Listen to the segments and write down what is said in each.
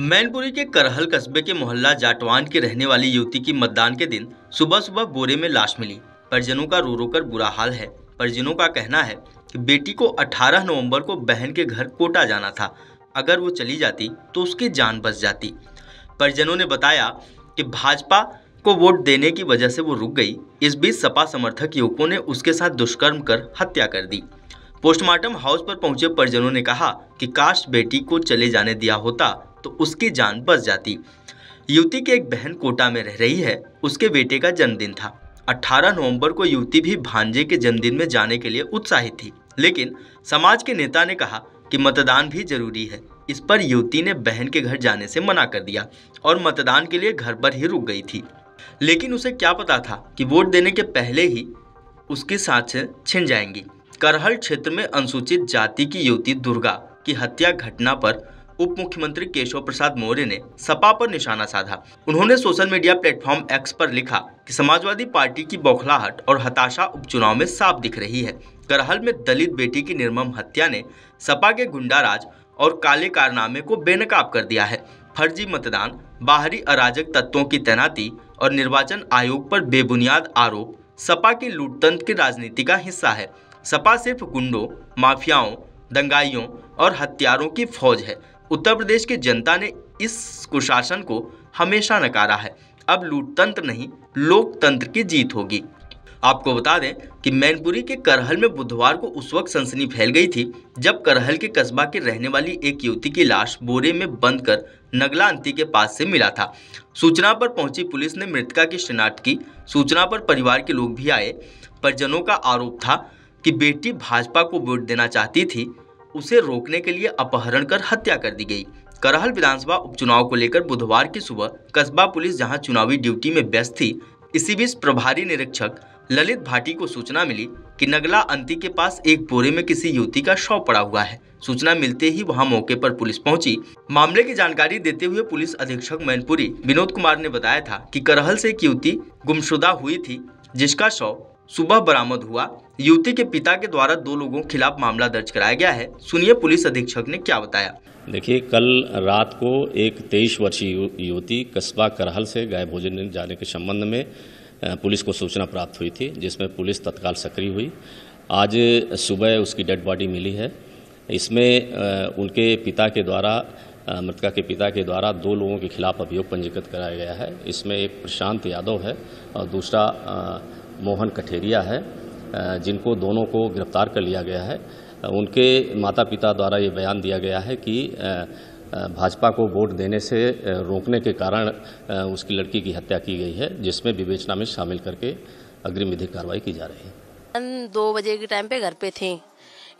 मैनपुरी के करहल कस्बे के मोहल्ला जाटवान की रहने वाली युवती की मतदान के दिन सुबह सुबह बोरे में लाश मिली परिजनों का रो रो कर बुरा हाल है परिजनों का कहना है कि बेटी को 18 नवंबर को बहन के घर कोटा जाना था अगर वो चली जाती तो उसकी जान बच जाती परिजनों ने बताया कि भाजपा को वोट देने की वजह से वो रुक गई इस बीच सपा समर्थक युवकों ने उसके साथ दुष्कर्म कर हत्या कर दी पोस्टमार्टम हाउस पर पहुंचे परिजनों ने कहा कि काश बेटी को चले जाने दिया होता तो उसकी जान बच जाती युवती की एक बहन कोटा में रह रही है उसके बेटे का जन्मदिन था 18 नवंबर को युवती भी भांजे के जन्मदिन में जाने के लिए उत्साहित थी लेकिन समाज के नेता ने कहा कि मतदान भी जरूरी है इस पर युवती ने बहन के घर जाने से मना कर दिया और मतदान के लिए घर पर ही रुक गई थी लेकिन उसे क्या पता था कि वोट देने के पहले ही उसकी सांसें छिन जाएंगी करहल क्षेत्र में अनुसूचित जाति की युवती दुर्गा की हत्या घटना पर उप मुख्यमंत्री केशव प्रसाद मौर्य ने सपा पर निशाना साधा उन्होंने सोशल मीडिया प्लेटफॉर्म एक्स पर लिखा कि समाजवादी पार्टी की बौखलाहट और हताशा उपचुनाव में साफ दिख रही है करहल में दलित बेटी की निर्मम हत्या ने सपा के गुंडाराज और काले कारनामे को बेनकाब कर दिया है फर्जी मतदान बाहरी अराजक तत्वों की तैनाती और निर्वाचन आयोग पर बेबुनियाद आरोप सपा की लूटतंत्र की राजनीति का हिस्सा है सपा सिर्फ गुंडों माफियाओं दंगाइयों और हत्यारों की फौज है उत्तर प्रदेश की जनता ने इस कुशासन को हमेशा नकारा है अब लूटतंत्र नहीं लोकतंत्र की जीत होगी आपको बता दें कि मैनपुरी के करहल में बुधवार को उस वक्त सनसनी फैल गई थी जब करहल के कस्बा के रहने वाली एक युवती की लाश बोरे में बंद कर नगला अंति के पास से मिला था सूचना पर पहुंची पुलिस ने मृतका की शिनाख्त की सूचना पर परिवार के लोग भी आए परिजनों का आरोप था कि बेटी भाजपा को वोट देना चाहती थी उसे रोकने के लिए अपहरण कर हत्या कर दी गई करहल विधानसभा उपचुनाव को लेकर बुधवार की सुबह कस्बा पुलिस जहां चुनावी ड्यूटी में व्यस्त थी इसी बीच प्रभारी निरीक्षक ललित भाटी को सूचना मिली कि नगला अंति के पास एक बोरे में किसी युवती का शव पड़ा हुआ है सूचना मिलते ही वहां मौके पर पुलिस पहुंची मामले की जानकारी देते हुए पुलिस अधीक्षक मैनपुरी विनोद कुमार ने बताया था कि करहल से एक युवती गुमशुदा हुई थी जिसका शव सुबह बरामद हुआ युवती के पिता के द्वारा दो लोगों के खिलाफ मामला दर्ज कराया गया है सुनिए पुलिस अधीक्षक ने क्या बताया देखिए कल रात को एक तेईस वर्षीय युवती कस्बा करहल से गाय भोजन जाने के संबंध में पुलिस को सूचना प्राप्त हुई थी जिसमें पुलिस तत्काल सक्रिय हुई आज सुबह उसकी डेड बॉडी मिली है इसमें उनके पिता के द्वारा मृतका के पिता के द्वारा दो लोगों के खिलाफ अभियोग पंजीकृत कराया गया है इसमें एक प्रशांत यादव है और दूसरा मोहन कठेरिया है जिनको दोनों को गिरफ्तार कर लिया गया है उनके माता पिता द्वारा ये बयान दिया गया है कि भाजपा को वोट देने से रोकने के कारण उसकी लड़की की हत्या की गई है जिसमें विवेचना में शामिल करके अग्रिम विधिक कार्रवाई की जा रही है दो बजे के टाइम पे घर पे थे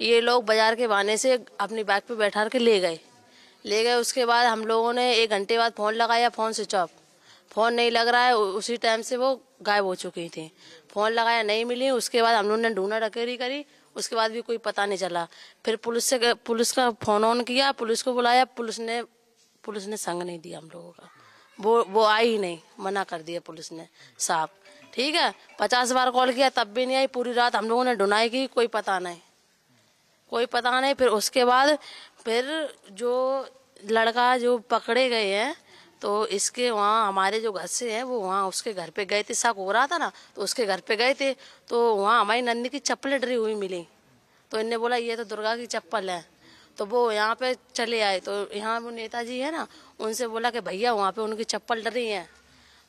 ये लोग बाजार के बहाने से अपनी बाइक पे बैठा के ले गए ले गए उसके बाद हम लोगों ने एक घंटे बाद फ़ोन लगाया फ़ोन स्विच ऑफ फ़ोन नहीं लग रहा है उसी टाइम से वो गायब हो चुकी थी फोन लगाया नहीं मिली उसके बाद हम लोगों ने ढूंढा डकेरी करी उसके बाद भी कोई पता नहीं चला फिर पुलिस से पुलिस का फोन ऑन किया पुलिस को बुलाया पुलिस ने पुलिस ने संग नहीं दिया हम लोगों का वो वो आई ही नहीं मना कर दिया पुलिस ने साफ ठीक है पचास बार कॉल किया तब भी नहीं आई पूरी रात हम लोगों ने ढुनाई की कोई पता नहीं कोई पता नहीं फिर उसके बाद फिर जो लड़का जो पकड़े गए हैं तो इसके वहाँ हमारे जो घर से है वो वहाँ उसके घर पे गए थे शक हो रहा था ना तो उसके घर पे गए थे तो वहाँ हमारी नंदी की चप्पलें डरी हुई मिली तो इनने बोला ये तो दुर्गा की चप्पल है तो वो यहाँ पे चले आए तो यहाँ वो नेताजी है ना उनसे बोला कि भैया वहाँ पे उनकी चप्पल डरी है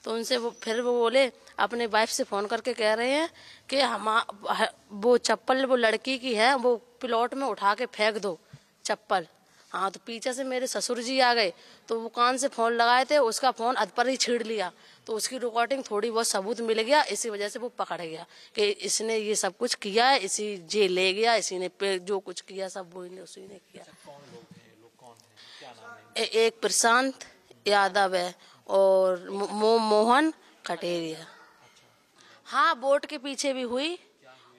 तो उनसे वो फिर वो बोले अपने वाइफ से फ़ोन करके कह रहे हैं कि हम वो चप्पल वो लड़की की है वो प्लॉट में उठा के फेंक दो चप्पल हाँ तो पीछे से मेरे ससुर जी आ गए तो वो कान से फ़ोन लगाए थे उसका फ़ोन अध पर ही छीड़ लिया तो उसकी रिकॉर्डिंग थोड़ी बहुत सबूत मिल गया इसी वजह से वो पकड़ गया कि इसने ये सब कुछ किया है इसी जे ले गया इसी ने जो कुछ किया सब वो ने उसी ने किया अच्छा, ए, एक प्रशांत यादव है और मो, मोहन कटेरिया अच्छा। हाँ बोट के पीछे भी हुई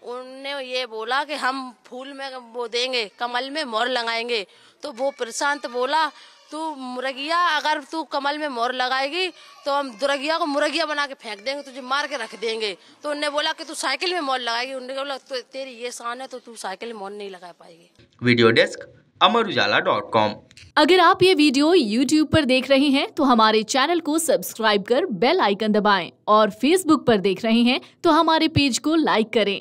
उनने ये बोला कि हम फूल में वो देंगे कमल में मोर लगाएंगे तो वो प्रशांत बोला तू मुरगिया अगर तू कमल में मोर लगाएगी तो हम दुर्गिया को मुर्गिया बना के फेंक देंगे तुझे मार के रख देंगे तो उनने बोला कि तू साइकिल में मोर लगाएगी उनने बोला तो तेरी ये शान है तो तू साइकिल में मोर नहीं लगा पाएगी video desk Amar Ujala dot com अगर आप ये वीडियो YouTube पर देख रहे हैं तो हमारे चैनल को सब्सक्राइब कर बेल आइकन दबाएं और Facebook पर देख रहे हैं तो हमारे पेज को लाइक करें